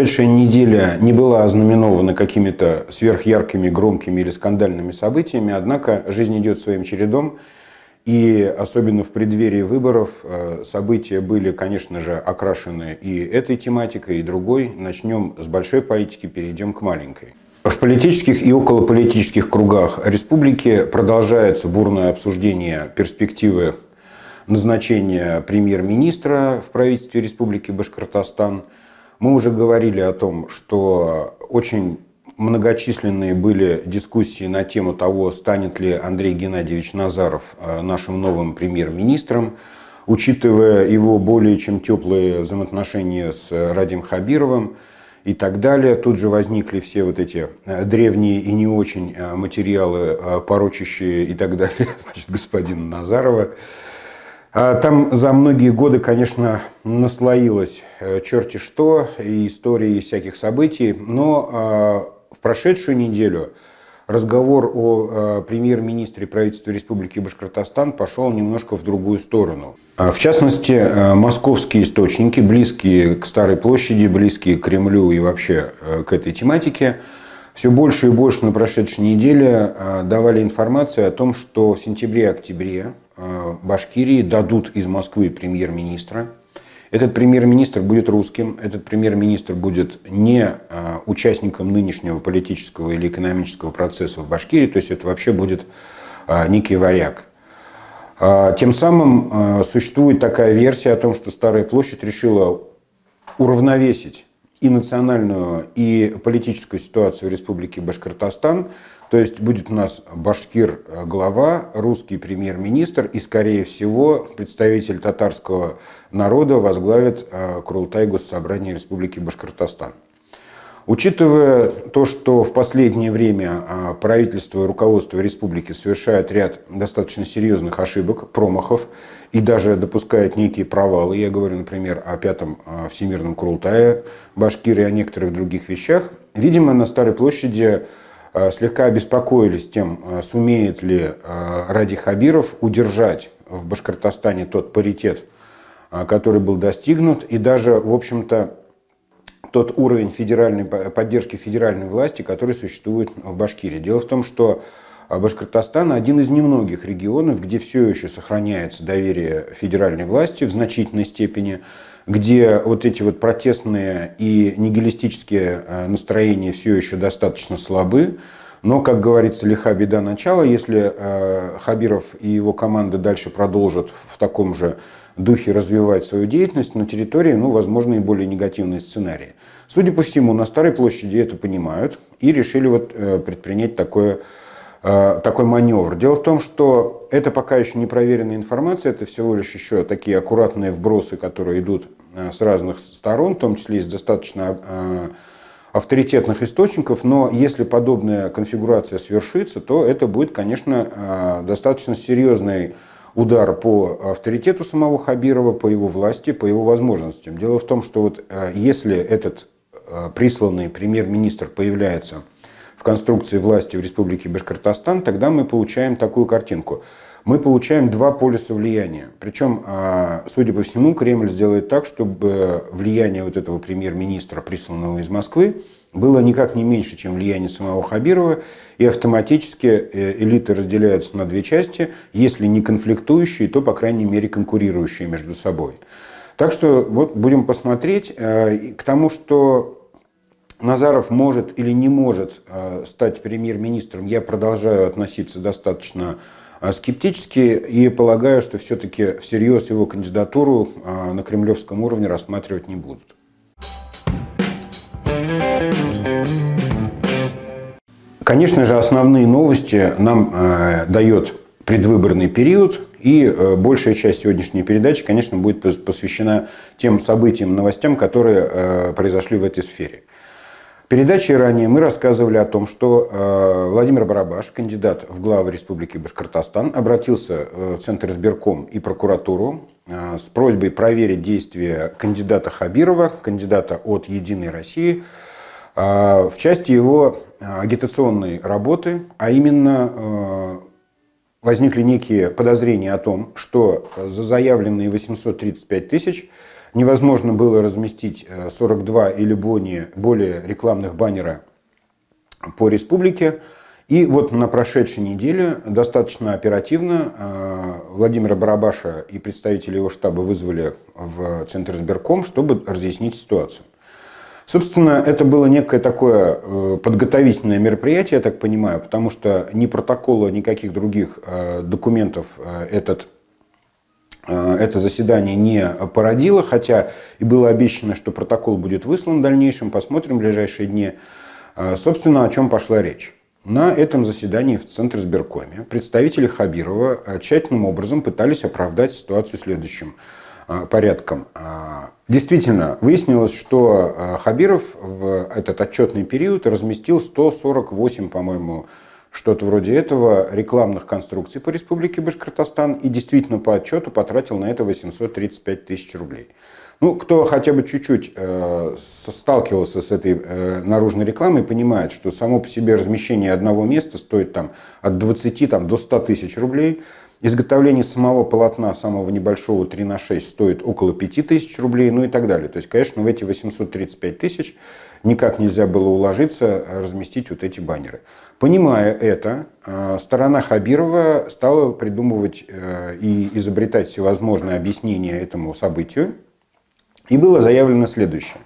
прошедшая неделя не была ознаменована какими-то сверхяркими, громкими или скандальными событиями, однако жизнь идет своим чередом, и особенно в преддверии выборов э, события были, конечно же, окрашены и этой тематикой, и другой. Начнем с большой политики, перейдем к маленькой. В политических и околополитических кругах республики продолжается бурное обсуждение перспективы назначения премьер-министра в правительстве Республики Башкортостан – мы уже говорили о том, что очень многочисленные были дискуссии на тему того, станет ли Андрей Геннадьевич Назаров э, нашим новым премьер-министром, учитывая его более чем теплые взаимоотношения с э, Радим Хабировым и так далее. Тут же возникли все вот эти э, древние и не очень материалы, порочащие и так далее значит, господина Назарова. А там за многие годы, конечно, наслоилось э, черти что и истории всяких событий, но а, в прошедшую неделю разговор о э, премьер-министре правительства Республики Башкортостан пошел немножко в другую сторону. А, в частности, э, московские источники, близкие к Старой площади, близкие к Кремлю и вообще к этой тематике – все больше и больше на прошедшей неделе э, давали информацию о том, что в сентябре-октябре э, Башкирии дадут из Москвы премьер-министра. Этот премьер-министр будет русским, этот премьер-министр будет не э, участником нынешнего политического или экономического процесса в Башкирии, то есть это вообще будет некий варяг. А, тем самым существует такая версия о том, что Старая площадь решила уравновесить и национальную, и политическую ситуацию в Республике Башкортостан. То есть будет у нас башкир э, глава, русский премьер-министр и, скорее всего, представитель татарского народа возглавит э, Крултай Госсобрания Республики Башкортостан. Учитывая то, что в последнее время э, правительство и руководство республики совершают ряд достаточно серьезных ошибок, промахов, и даже допускает некие провалы. Я говорю, например, о пятом а, всемирном Курултае Башкирии, о некоторых других вещах. Видимо, на Старой площади а, слегка обеспокоились тем, а, сумеет ли Ради Хабиров удержать в Башкортостане тот паритет, который был достигнут, и даже, в общем-то, тот уровень федеральной, поддержки федеральной власти, который существует в Башкирии. Дело в том, что а Башкортостан один из немногих регионов, где все еще сохраняется доверие федеральной власти в значительной степени, где вот эти вот протестные и нигилистические э, настроения все еще достаточно слабы. Но, как говорится, лиха беда начала. Если э, Хабиров и его команда дальше продолжат в таком же духе развивать свою деятельность на территории, ну, возможно, и более негативные сценарии. Судя по всему, на Старой площади это понимают и решили вот э, предпринять такое Э, такой маневр. Дело в том, что это пока еще не проверенная информация, это всего лишь еще такие аккуратные вбросы, которые идут э, с разных сторон, в том числе из достаточно э, авторитетных источников, но если подобная конфигурация свершится, то это будет, конечно, достаточно серьезный удар по авторитету самого Хабирова, по его власти, по его возможностям. Дело в том, что вот если этот присланный премьер-министр появляется – в конструкции власти в Республике Башкортостан, тогда мы получаем такую картинку. Мы получаем два полюса влияния. Причем, а, судя по всему, Кремль сделает так, чтобы э, влияние вот этого премьер-министра, присланного из Москвы, было никак не меньше, чем влияние самого Хабирова, и автоматически э, элиты разделяются на две части, если не конфликтующие, то, по крайней мере, конкурирующие между собой. Так что вот будем посмотреть. Э, к тому, что Назаров может или не может э, стать премьер-министром, я продолжаю относиться достаточно э, скептически и полагаю, что все-таки всерьез его кандидатуру э, на кремлевском уровне рассматривать не будут. Конечно же, основные новости нам э, дает предвыборный период, и э, большая часть сегодняшней передачи, конечно, будет посвящена тем событиям, новостям, которые э, произошли в этой сфере. Э, передаче ранее мы рассказывали о том, что э, Владимир Барабаш, кандидат в главы Республики Башкортостан, обратился э, в Центр избирком и прокуратуру э, с просьбой проверить действия кандидата Хабирова, кандидата от «Единой России», в части его агитационной работы, а именно возникли некие подозрения о том, что за заявленные 835 тысяч – невозможно было разместить 42 э, или более, рекламных баннера по республике. И вот на прошедшей неделе достаточно оперативно э, Владимира Барабаша и представители его штаба вызвали в Центр избирком, чтобы разъяснить ситуацию. Собственно, это было некое такое э, подготовительное мероприятие, я так понимаю, потому что ни протокола, никаких других документов этот Э, это заседание не породило, хотя и было обещано, что протокол будет выслан в дальнейшем, посмотрим в ближайшие дни. Э, собственно, о чем пошла речь. На этом заседании в Центре сберкоме представители Хабирова э, тщательным образом пытались оправдать ситуацию следующим порядком. Действительно, выяснилось, что Хабиров в этот отчетный период разместил 148, по-моему, что-то вроде этого, рекламных конструкций по Республике Башкортостан и действительно по отчету потратил на это 835 тысяч рублей. Ну, кто хотя бы чуть-чуть э, сталкивался с этой э, наружной рекламой, понимает, что само по себе размещение одного места стоит там от 20 там, до 100 тысяч рублей – Изготовление самого полотна, самого небольшого 3 на 6, стоит около 5000 рублей, ну и так далее. То есть, конечно, в эти 835 тысяч никак нельзя было уложиться, а разместить вот эти баннеры. Понимая это, а, сторона Хабирова стала придумывать э, и изобретать всевозможные объяснения этому событию. И было заявлено следующее.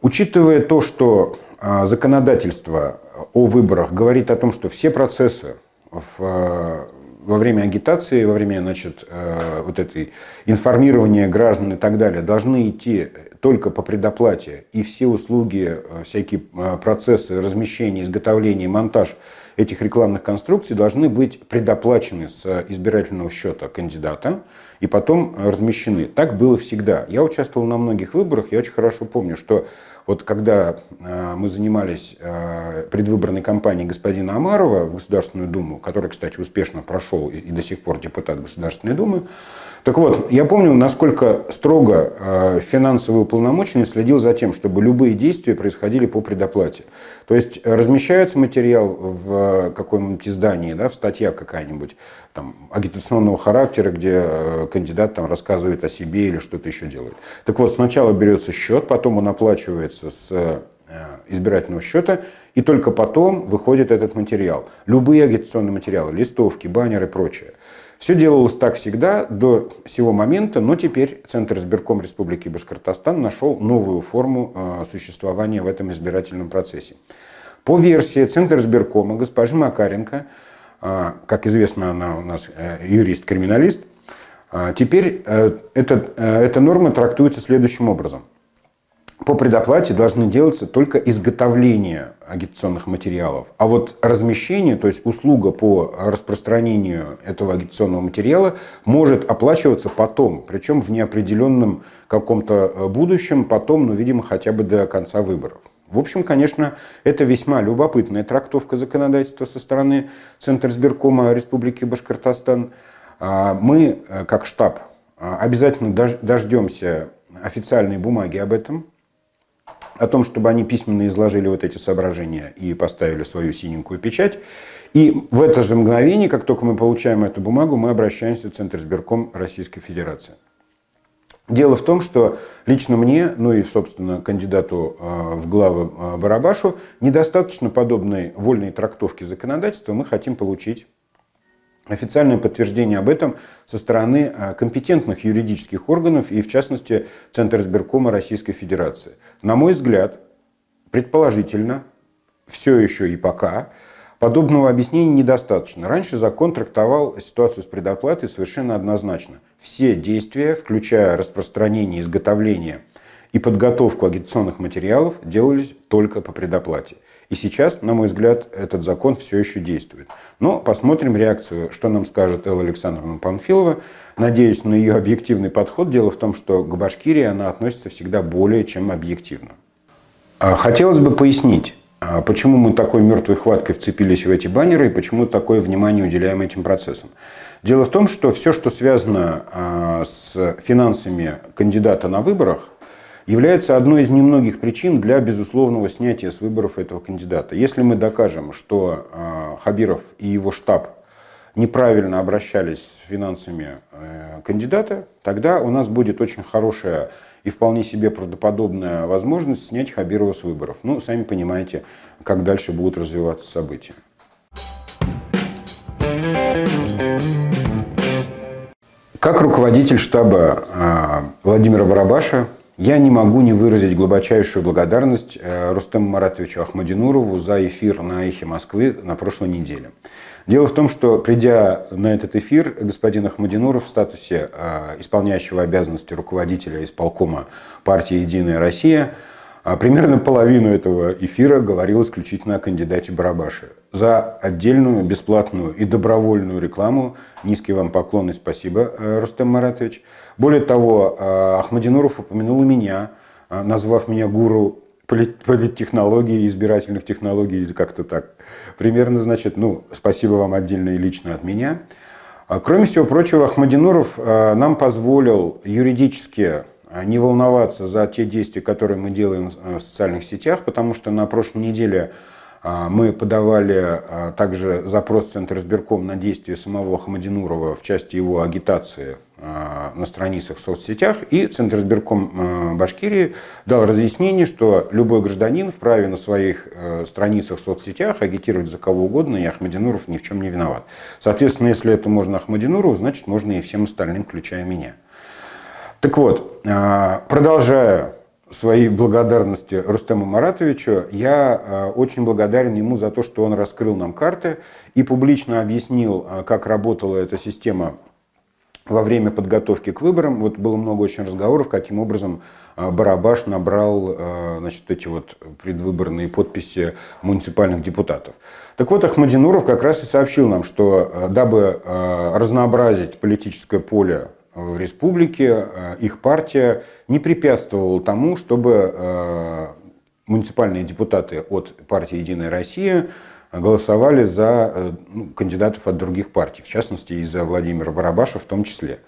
Учитывая то, что а, законодательство о выборах говорит о том, что все процессы в во время агитации, во время значит, э, вот этой информирования граждан и так далее, должны идти только по предоплате, и все услуги, э, всякие э, процессы размещения, изготовления, монтаж этих рекламных конструкций должны быть предоплачены с избирательного счета кандидата и потом размещены. Так было всегда. Я участвовал на многих выборах, я очень хорошо помню, что вот когда э, мы занимались э, предвыборной кампанией господина Амарова в Государственную Думу, который, кстати, успешно прошел и до сих пор депутат Государственной Думы, так вот, я помню, насколько строго э, финансовый уполномоченный следил за тем, чтобы любые действия происходили по предоплате. То есть размещается материал в каком-нибудь издании, да, в статья какая-нибудь, там, агитационного характера, где э, кандидат там рассказывает о себе или что-то еще делает. Так вот, сначала берется счет, потом он оплачивается с э, э, избирательного счета, и только потом выходит этот материал. Любые агитационные материалы, листовки, баннеры и прочее. Все делалось так всегда до сего момента, но теперь Центр избирком Республики Башкортостан нашел новую форму существования в этом избирательном процессе. По версии Центра избиркома госпожи Макаренко – а, как известно, она у нас э, юрист-криминалист. А, теперь э, эта, э, эта норма трактуется следующим образом. По предоплате должны делаться только изготовление агитационных материалов. А вот размещение, то есть услуга по распространению этого агитационного материала, может оплачиваться потом, причем в неопределенном каком-то будущем, потом, ну, видимо, хотя бы до конца выборов. В общем, конечно, это весьма любопытная трактовка законодательства со стороны Центрсберкома Республики Башкортостан. А, мы, э, как штаб, э, обязательно дождемся официальной бумаги об этом, о том, чтобы они письменно изложили вот эти соображения и поставили свою синенькую печать. И в это же мгновение, как только мы получаем эту бумагу, мы обращаемся в Центр сберком Российской Федерации. Дело в том, что лично мне, ну и, собственно, кандидату э, в главы э, Барабашу, недостаточно подобной вольной трактовки законодательства. Мы хотим получить официальное подтверждение об этом со стороны э, компетентных юридических органов и, в частности, Центра избиркома Российской Федерации. На мой взгляд, предположительно, все еще и пока – Подобного объяснения недостаточно. Раньше закон трактовал ситуацию с предоплатой совершенно однозначно. Все действия, включая распространение, изготовление и подготовку агитационных материалов, делались только по предоплате. И сейчас, на мой взгляд, этот закон все еще действует. Но посмотрим реакцию, что нам скажет Элла Александровна Панфилова. Надеюсь на ее объективный подход. Дело в том, что к Башкирии она относится всегда более чем объективно. А хотелось бы пояснить, а почему мы такой мертвой хваткой вцепились в эти баннеры и почему такое внимание уделяем этим процессам? Дело в том, что все, что связано а, с финансами кандидата на выборах, является одной из немногих причин для безусловного снятия с выборов этого кандидата. Если мы докажем, что а, Хабиров и его штаб неправильно обращались с финансами э, кандидата, тогда у нас будет очень хорошая и вполне себе правдоподобная возможность снять Хабирова с выборов. Ну, сами понимаете, как дальше будут развиваться события. Как руководитель штаба э, Владимира Барабаша я не могу не выразить глубочайшую благодарность э, Рустему Маратовичу Ахмадинурову за эфир на «Эхе Москвы» на прошлой неделе. Дело в том, что придя на этот эфир, господин Ахмадинуров в статусе а, исполняющего обязанности руководителя исполкома партии «Единая Россия» а, примерно половину этого эфира говорил исключительно о кандидате Барабаше. За отдельную, бесплатную и добровольную рекламу низкий вам поклон и спасибо, а, Рустам Маратович. Более того, Ахмадинуров упомянул меня, назвав меня гуру политтехнологии, избирательных технологий или как-то так. Примерно, значит, ну, спасибо вам отдельно и лично от меня. А, кроме всего прочего, Ахмадинуров а, нам позволил юридически а, не волноваться за те действия, которые мы делаем в социальных сетях, потому что на прошлой неделе а, мы подавали а, также запрос в Центр избирком на действие самого Хамадинурова в части его агитации а, на страницах в соцсетях. И Центр избирком Башкирии дал разъяснение, что любой гражданин вправе на своих страницах в соцсетях агитировать за кого угодно, и Ахмадинуров ни в чем не виноват. Соответственно, если это можно Ахмадинурову, значит можно и всем остальным, включая меня. Так вот, продолжая своей благодарности Рустему Маратовичу. Я э, очень благодарен ему за то, что он раскрыл нам карты и публично объяснил, э, как работала эта система во время подготовки к выборам. Вот было много очень разговоров, каким образом э, Барабаш набрал значит, эти вот предвыборные подписи муниципальных депутатов. Так вот, Ахмадинуров как раз и сообщил нам, что дабы разнообразить политическое поле в республике э, их партия не препятствовала тому, чтобы э, муниципальные депутаты от партии «Единая Россия» голосовали за э, ну, кандидатов от других партий, в частности, и за Владимира Барабаша в том числе.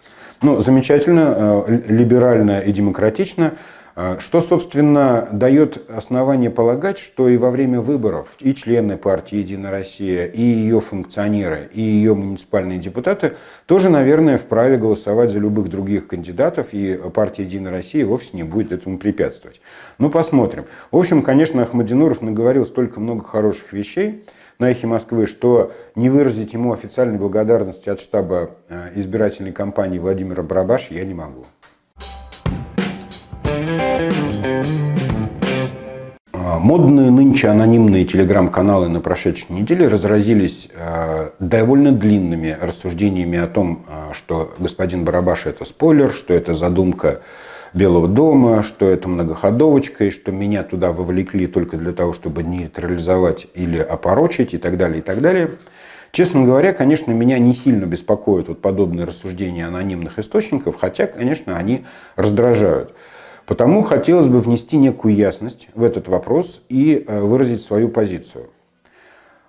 Ну, замечательно, либерально и демократично – а что, собственно, дает основание полагать, что и во время выборов и члены партии «Единая Россия», и ее функционеры, и ее муниципальные депутаты тоже, наверное, вправе голосовать за любых других кандидатов, и партия «Единая Россия» вовсе не будет этому препятствовать. Ну, посмотрим. В общем, конечно, Ахмадинуров наговорил столько много хороших вещей, на эхе Москвы, что не выразить ему официальной благодарности от штаба э, избирательной кампании Владимира Барабаш я не могу. А, модные нынче анонимные телеграм-каналы на прошедшей неделе разразились а, довольно длинными рассуждениями о том, а, что господин Барабаш это спойлер, что это задумка Белого дома, что это многоходовочка, и что меня туда вовлекли только для того, чтобы нейтрализовать или опорочить и так далее, и так далее. Честно говоря, конечно, меня не сильно беспокоят вот подобные рассуждения анонимных источников, хотя, конечно, они раздражают. Потому хотелось бы внести некую ясность в этот вопрос и э, выразить свою позицию.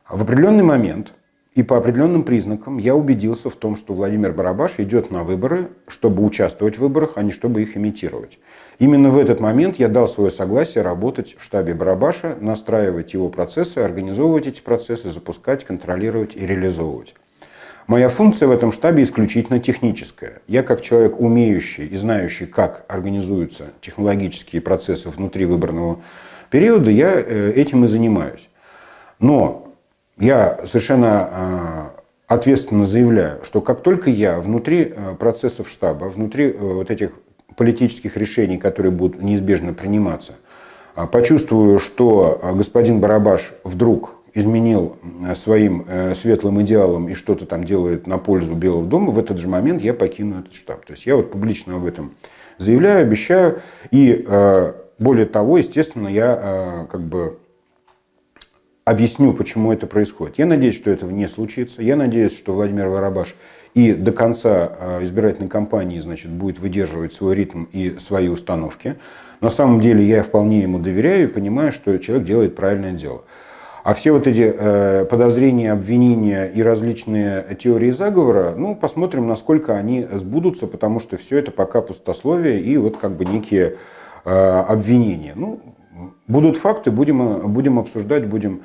В определенный момент и по определенным признакам я убедился в том, что Владимир Барабаш идет на выборы, чтобы участвовать в выборах, а не чтобы их имитировать. Именно в этот момент я дал свое согласие работать в штабе Барабаша, настраивать его процессы, организовывать эти процессы, запускать, контролировать и реализовывать. Моя функция в этом штабе исключительно техническая. Я как человек, умеющий и знающий, как организуются технологические процессы внутри выбранного периода, я э, этим и занимаюсь. Но я совершенно э, ответственно заявляю, что как только я внутри э, процессов штаба, внутри вот этих политических решений, которые будут неизбежно приниматься, почувствую, что господин Барабаш вдруг изменил э, своим э, светлым идеалам и что-то там делает на пользу Белого дома, в этот же момент я покину этот штаб. То есть я вот публично об этом заявляю, обещаю. И э, более того, естественно, я как бы объясню, почему это происходит. Я надеюсь, что этого не случится. Я надеюсь, что Владимир Воробаш и до конца избирательной кампании значит, будет выдерживать свой ритм и свои установки. На самом деле я вполне ему доверяю и понимаю, что человек делает правильное дело. А все вот эти э, подозрения, обвинения и различные теории заговора, ну, посмотрим, насколько они сбудутся, потому что все это пока пустословие и вот как бы некие э, обвинения. Ну, будут факты, будем, будем обсуждать, будем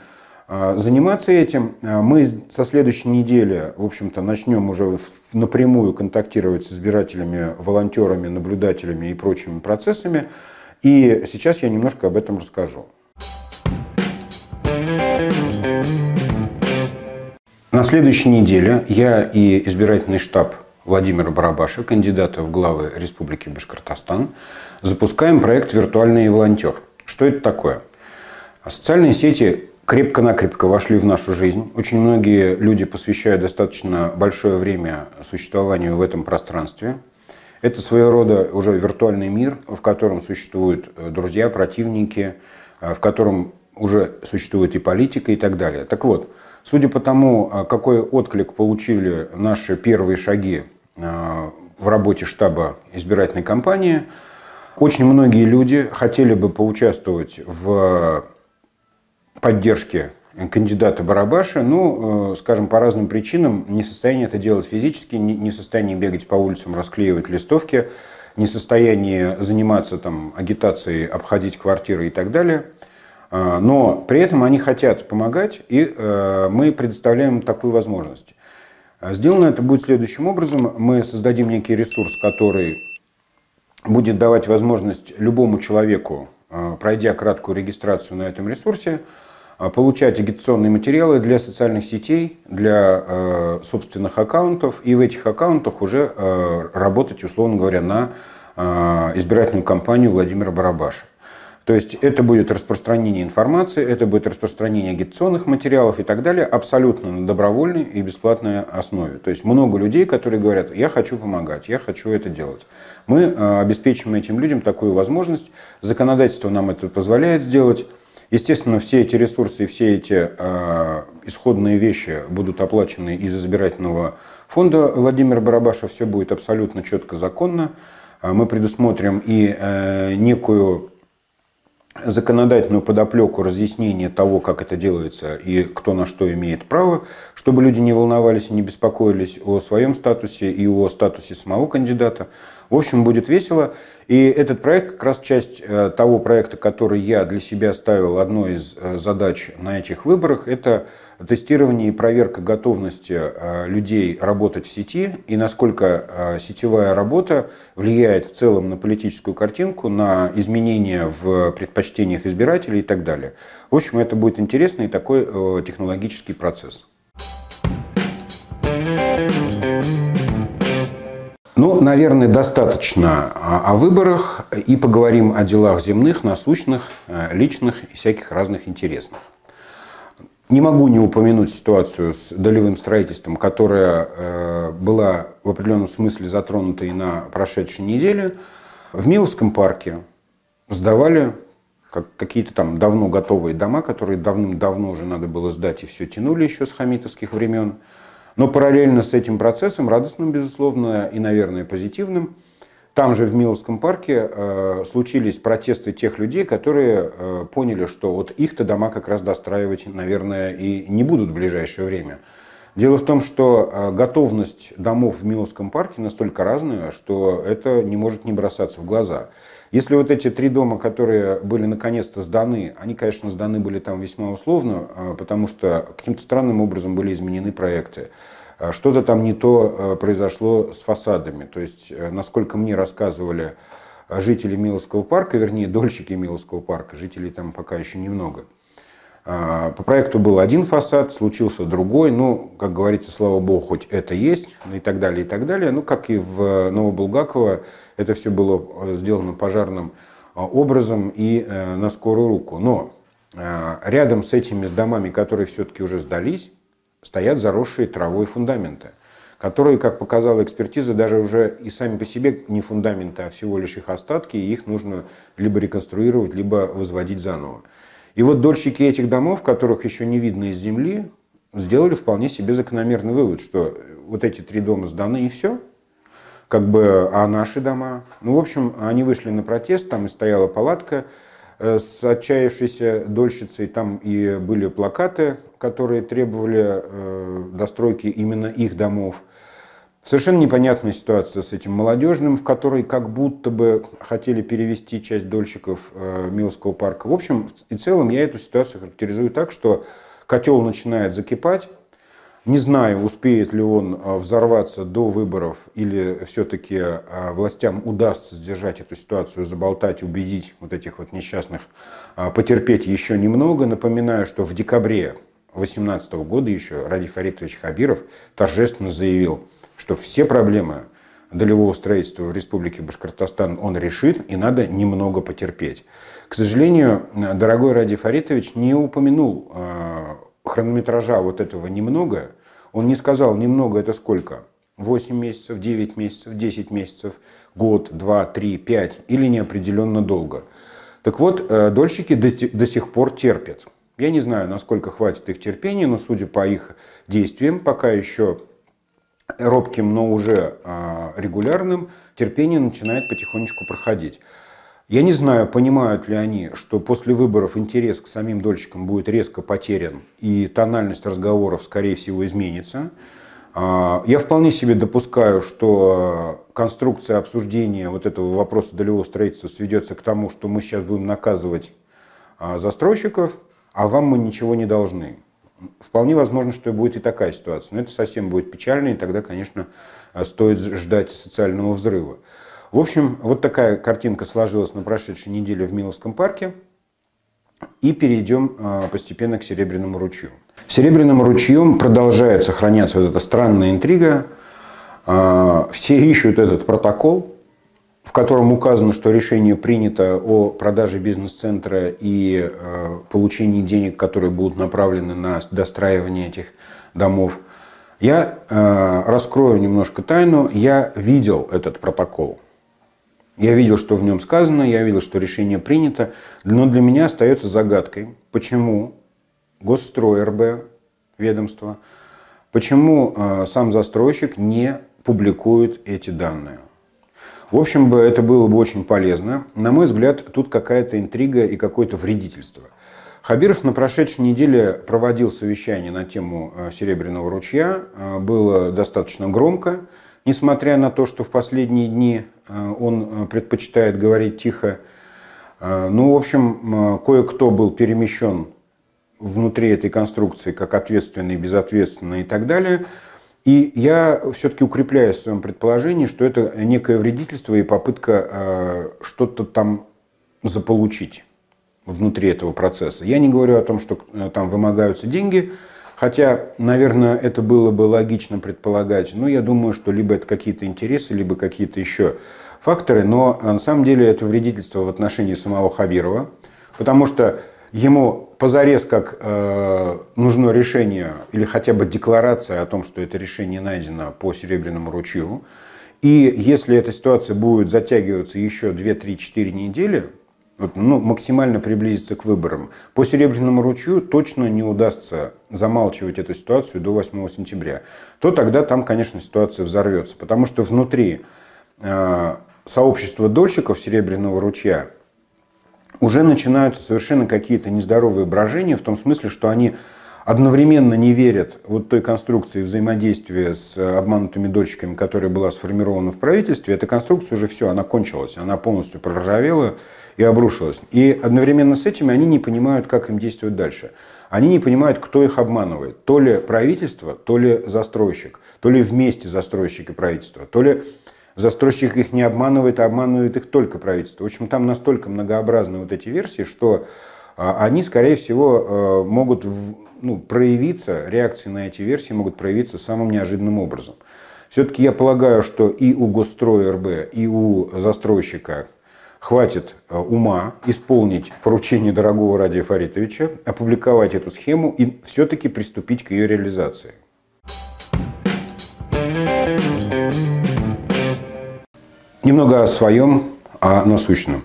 э, заниматься этим. Э, мы со следующей недели, в общем-то, начнем уже напрямую контактировать с избирателями, волонтерами, наблюдателями и прочими процессами. И сейчас я немножко об этом расскажу. На следующей неделе я и избирательный штаб Владимира Барабаша, кандидата в главы Республики Башкортостан, запускаем проект «Виртуальный волонтер». Что это такое? Социальные сети крепко-накрепко вошли в нашу жизнь. Очень многие люди посвящают достаточно большое время существованию в этом пространстве. Это своего рода уже виртуальный мир, в котором существуют э, друзья, противники, э, в котором уже существует и политика и так далее. Так вот, Судя по тому, э, какой отклик получили наши первые шаги э, в работе штаба избирательной кампании, очень многие люди хотели бы поучаствовать в поддержке кандидата Барабаша, ну, скажем, по разным причинам, не в состоянии это делать физически, не в состоянии бегать по улицам, расклеивать листовки, не в состоянии заниматься там агитацией, обходить квартиры и так далее – а, но при этом они хотят помогать, и э, мы предоставляем такую возможность. А, сделано это будет следующим образом. Мы создадим некий ресурс, который будет давать возможность любому человеку, а, пройдя краткую регистрацию на этом ресурсе, получать агитационные материалы для социальных сетей, для э, собственных аккаунтов, и в этих аккаунтах уже э, работать, условно говоря, на избирательную кампанию Владимира Барабаша. То есть это будет распространение информации, это будет распространение агитационных материалов и так далее абсолютно на добровольной и бесплатной основе. То есть много людей, которые говорят, я хочу помогать, я хочу это делать. Мы э, обеспечим этим людям такую возможность, законодательство нам это позволяет сделать. Естественно, все эти ресурсы и все эти э, исходные вещи будут оплачены из избирательного фонда Владимира Барабаша. Все будет абсолютно четко законно. Э, мы предусмотрим и некую законодательную подоплеку разъяснения того, как это делается и кто на что имеет право, чтобы люди не волновались и не беспокоились о своем статусе и о статусе самого кандидата. В общем, будет весело. И этот проект как раз часть э, того проекта, который я для себя ставил одной из э, задач на этих выборах, это тестирование и проверка готовности э, людей работать в сети и насколько э, сетевая работа влияет в целом на политическую картинку, на изменения в предпочтениях избирателей и так далее. В общем, это будет интересный такой э, технологический процесс. Ну, наверное, достаточно о выборах и поговорим о делах земных, насущных, личных и всяких разных интересных. Не могу не упомянуть ситуацию с долевым строительством, которая э, была в определенном смысле затронута и на прошедшей неделе. В Миловском парке сдавали какие-то там давно готовые дома, которые давным-давно уже надо было сдать и все тянули еще с хамитовских времен. Но параллельно с этим процессом, радостным, безусловно, и, наверное, позитивным – там же в Миловском парке э, случились протесты тех людей, которые э, поняли, что вот их-то дома как раз достраивать, наверное, и не будут в ближайшее время. Дело в том, что э, готовность домов в Миловском парке настолько разная, что это не может не бросаться в глаза. Если вот эти три дома, которые были наконец-то сданы, они, конечно, сданы были там весьма условно, э, потому что каким-то странным образом были изменены проекты. А что-то там не то э, произошло с фасадами. То есть, э, насколько мне рассказывали э, жители Миловского парка, вернее, дольщики Миловского парка, жителей там пока еще немного. А, по проекту был один фасад, случился другой, ну, как говорится, слава богу, хоть это есть, ну, и так далее, и так далее. Ну, как и в Новобулгаково, это все было сделано пожарным образом и на скорую руку. Но рядом с этими домами, которые все-таки уже сдались, стоят заросшие травой фундаменты, которые, как показала экспертиза, даже уже и сами по себе не фундаменты, а всего лишь их остатки, и их нужно либо реконструировать, либо возводить заново. И вот дольщики этих домов, которых еще не видно из земли, сделали вполне себе закономерный вывод, что вот эти три дома сданы и все, как бы, а наши дома? Ну, в общем, они вышли на протест, там и стояла палатка, Э, с отчаявшейся дольщицей. Там и были плакаты, которые требовали э, достройки именно их домов. Совершенно непонятная ситуация с этим молодежным, в которой как будто бы хотели перевести часть дольщиков э, Милского парка. В общем и целом я эту ситуацию характеризую так, что котел начинает закипать, не знаю, успеет ли он а, взорваться до выборов или все-таки а, властям удастся сдержать эту ситуацию, заболтать, убедить вот этих вот несчастных а, потерпеть еще немного. Напоминаю, что в декабре 2018 года еще Ради Фаритович Хабиров торжественно заявил, что все проблемы долевого строительства в Республике Башкортостан он решит, и надо немного потерпеть. К сожалению, дорогой Ради Фаритович не упомянул хронометража вот этого немного, он не сказал немного это сколько, 8 месяцев, 9 месяцев, 10 месяцев, год, 2, 3, 5 или неопределенно долго. Так вот, э, дольщики до сих пор терпят. Я не знаю, насколько хватит их терпения, но судя по их действиям, пока еще робким, но уже а, регулярным, терпение начинает потихонечку проходить. Я не знаю, понимают ли они, что после выборов интерес к самим дольщикам будет резко потерян, и тональность разговоров, скорее всего, изменится. А, я вполне себе допускаю, что конструкция обсуждения вот этого вопроса долевого строительства сведется к тому, что мы сейчас будем наказывать а, застройщиков, а вам мы ничего не должны. Вполне возможно, что будет и такая ситуация, но это совсем будет печально, и тогда, конечно, стоит ждать социального взрыва. В общем, вот такая картинка сложилась на прошедшей неделе в Миловском парке. И перейдем а, постепенно к Серебряному ручью. Серебряным ручьем продолжает сохраняться вот эта странная интрига. А, все ищут этот протокол, в котором указано, что решение принято о продаже бизнес-центра и а, получении денег, которые будут направлены на достраивание этих домов. Я раскрою немножко тайну. Я видел этот протокол. Я видел, что в нем сказано, я видел, что решение принято, но для меня остается загадкой, почему Госстрой РБ, ведомство, почему э, сам застройщик не публикует эти данные. В общем, бы это было бы очень полезно. На мой взгляд, тут какая-то интрига и какое-то вредительство. Хабиров на прошедшей неделе проводил совещание на тему э, Серебряного ручья. Э, было достаточно громко. Несмотря на то, что в последние дни э, он э, предпочитает говорить тихо, э, ну, в общем, кое-кто был перемещен внутри этой конструкции как ответственный, безответственный и так далее. И я все-таки укрепляю в своем предположении, что это некое вредительство и попытка что-то там заполучить внутри этого процесса. Я не говорю о том, что там вымогаются деньги, Хотя, наверное, это было бы логично предполагать. Но ну, я думаю, что либо это какие-то интересы, либо какие-то еще факторы. Но а, на самом деле это вредительство в отношении самого Хабирова. Потому что ему позарез как э, нужно решение или хотя бы декларация о том, что это решение найдено по Серебряному ручью. И если эта ситуация будет затягиваться еще 2-3-4 недели, вот, ну, максимально приблизиться к выборам. По Серебряному ручью точно не удастся замалчивать эту ситуацию до 8 сентября. То тогда там, конечно, ситуация взорвется, потому что внутри э, сообщества дольщиков Серебряного ручья уже начинаются совершенно какие-то нездоровые брожения, в том смысле, что они одновременно не верят вот той конструкции взаимодействия с э, обманутыми дольщиками, которая была сформирована в правительстве, эта конструкция уже все, она кончилась, она полностью проржавела, и обрушилось И одновременно с этими они не понимают, как им действовать дальше. Они не понимают, кто их обманывает. То ли правительство, то ли застройщик, то ли вместе застройщик и правительство, то ли застройщик их не обманывает, а обманывает их только правительство. В общем, там настолько многообразны вот эти версии, что а, они, скорее всего, э, могут ну, проявиться, реакции на эти версии могут проявиться самым неожиданным образом. Все-таки я полагаю, что и у Госстроя РБ, и у застройщика хватит э, ума исполнить поручение дорогого Ради Фаритовича, опубликовать эту схему и все-таки приступить к ее реализации. Немного о своем, а, о насущном.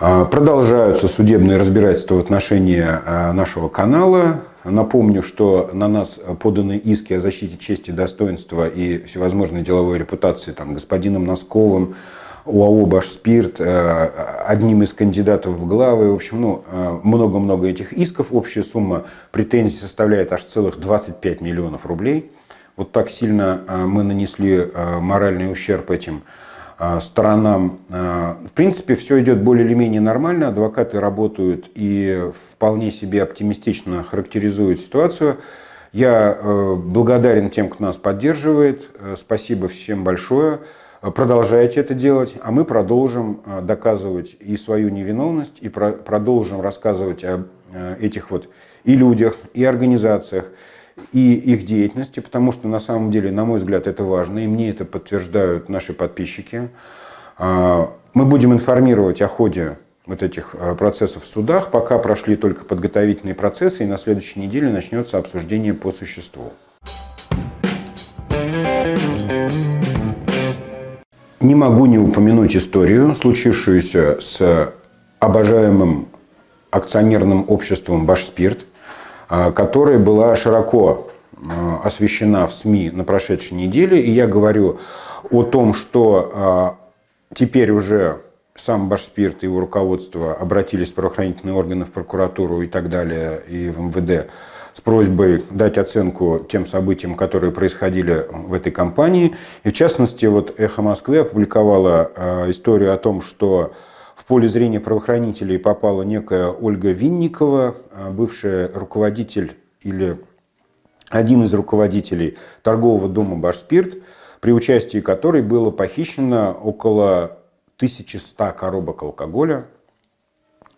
А, продолжаются судебные разбирательства в отношении э, нашего канала. Напомню, что на нас поданы иски о защите чести, достоинства и всевозможной деловой репутации там, господином Носковым, УАО «Башспирт», э, одним из кандидатов в главы. В общем, ну, э, много-много этих исков. Общая сумма претензий составляет аж целых 25 миллионов рублей. Вот так сильно э, мы нанесли моральный ущерб этим сторонам. В принципе, все идет более или менее нормально. Адвокаты работают и вполне себе оптимистично характеризуют ситуацию. Я благодарен тем, кто нас поддерживает. Спасибо всем большое. Э, Продолжайте это делать, а мы продолжим э, доказывать и свою невиновность, и продолжим рассказывать о э, этих вот и людях, и организациях, и их деятельности, потому что на самом деле, на мой взгляд, это важно, и мне это подтверждают наши подписчики. А, мы будем информировать о ходе вот этих процессов в судах. Пока прошли только подготовительные процессы, и на следующей неделе начнется обсуждение по существу. не могу не упомянуть историю, случившуюся с обожаемым акционерным обществом «Башспирт», а, которая была широко а, освещена в СМИ на прошедшей неделе. И я говорю о том, что а, теперь уже сам Башспирт и его руководство обратились в правоохранительные органы, в прокуратуру и так далее, и в МВД с просьбой дать оценку тем событиям, которые происходили в этой компании. И в частности, вот «Эхо Москвы» опубликовало э, историю о том, что в поле зрения правоохранителей попала некая Ольга Винникова, э, бывшая руководитель или один из руководителей торгового дома «Башспирт», при участии которой было похищено около 1100 коробок алкоголя.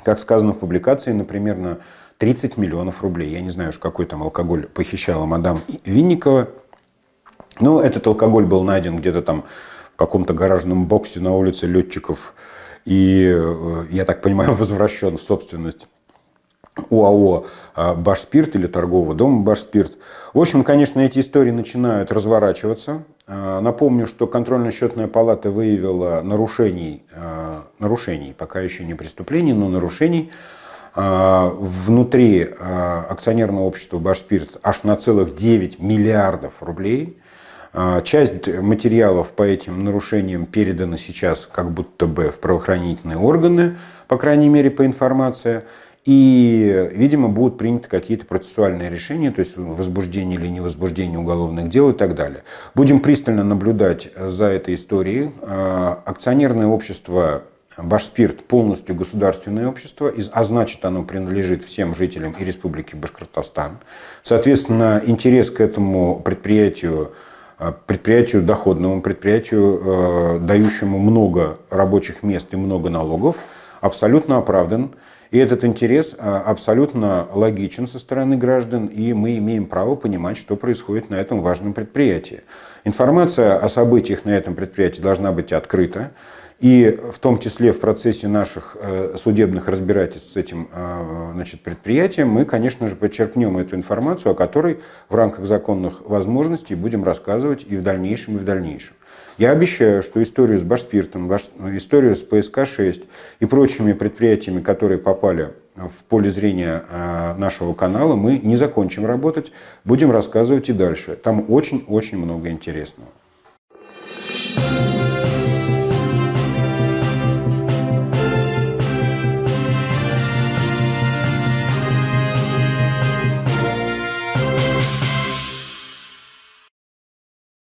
Как сказано в публикации, например, примерно 30 миллионов рублей. Я не знаю уж, какой там алкоголь похищала мадам Винникова. Но этот алкоголь был найден где-то там в каком-то гаражном боксе на улице летчиков. И, э, я так понимаю, возвращен в собственность УАО а, «Башспирт» или торгового дома «Башспирт». В общем, конечно, эти истории начинают разворачиваться. А, напомню, что контрольно-счетная палата выявила нарушений, а, нарушений, пока еще не преступлений, но нарушений а, внутри а, акционерного общества «Башспирт» аж на целых 9 миллиардов рублей. А, часть материалов по этим нарушениям передана сейчас как будто бы в правоохранительные органы, по крайней мере, по информации. И, видимо, будут приняты какие-то процессуальные решения, то есть возбуждение или не возбуждение уголовных дел и так далее. Будем пристально наблюдать за этой историей. Акционерное общество Башспирт полностью государственное общество, а значит оно принадлежит всем жителям и Республики Башкортостан. Соответственно, интерес к этому предприятию, э, предприятию доходному, предприятию, э, дающему много рабочих мест и много налогов, абсолютно оправдан. И этот интерес э, абсолютно логичен со стороны граждан, и мы имеем право понимать, что происходит на этом важном предприятии. Информация о событиях на этом предприятии должна быть открыта. И в том числе в процессе наших э, судебных разбирательств с этим э, значит, предприятием мы, конечно же, подчеркнем эту информацию, о которой в рамках законных возможностей будем рассказывать и в дальнейшем, и в дальнейшем. Я обещаю, что историю с Башспиртом, историю с ПСК-6 и прочими предприятиями, которые попали в поле зрения э, нашего канала, мы не закончим работать, будем рассказывать и дальше. Там очень-очень много интересного. Thank you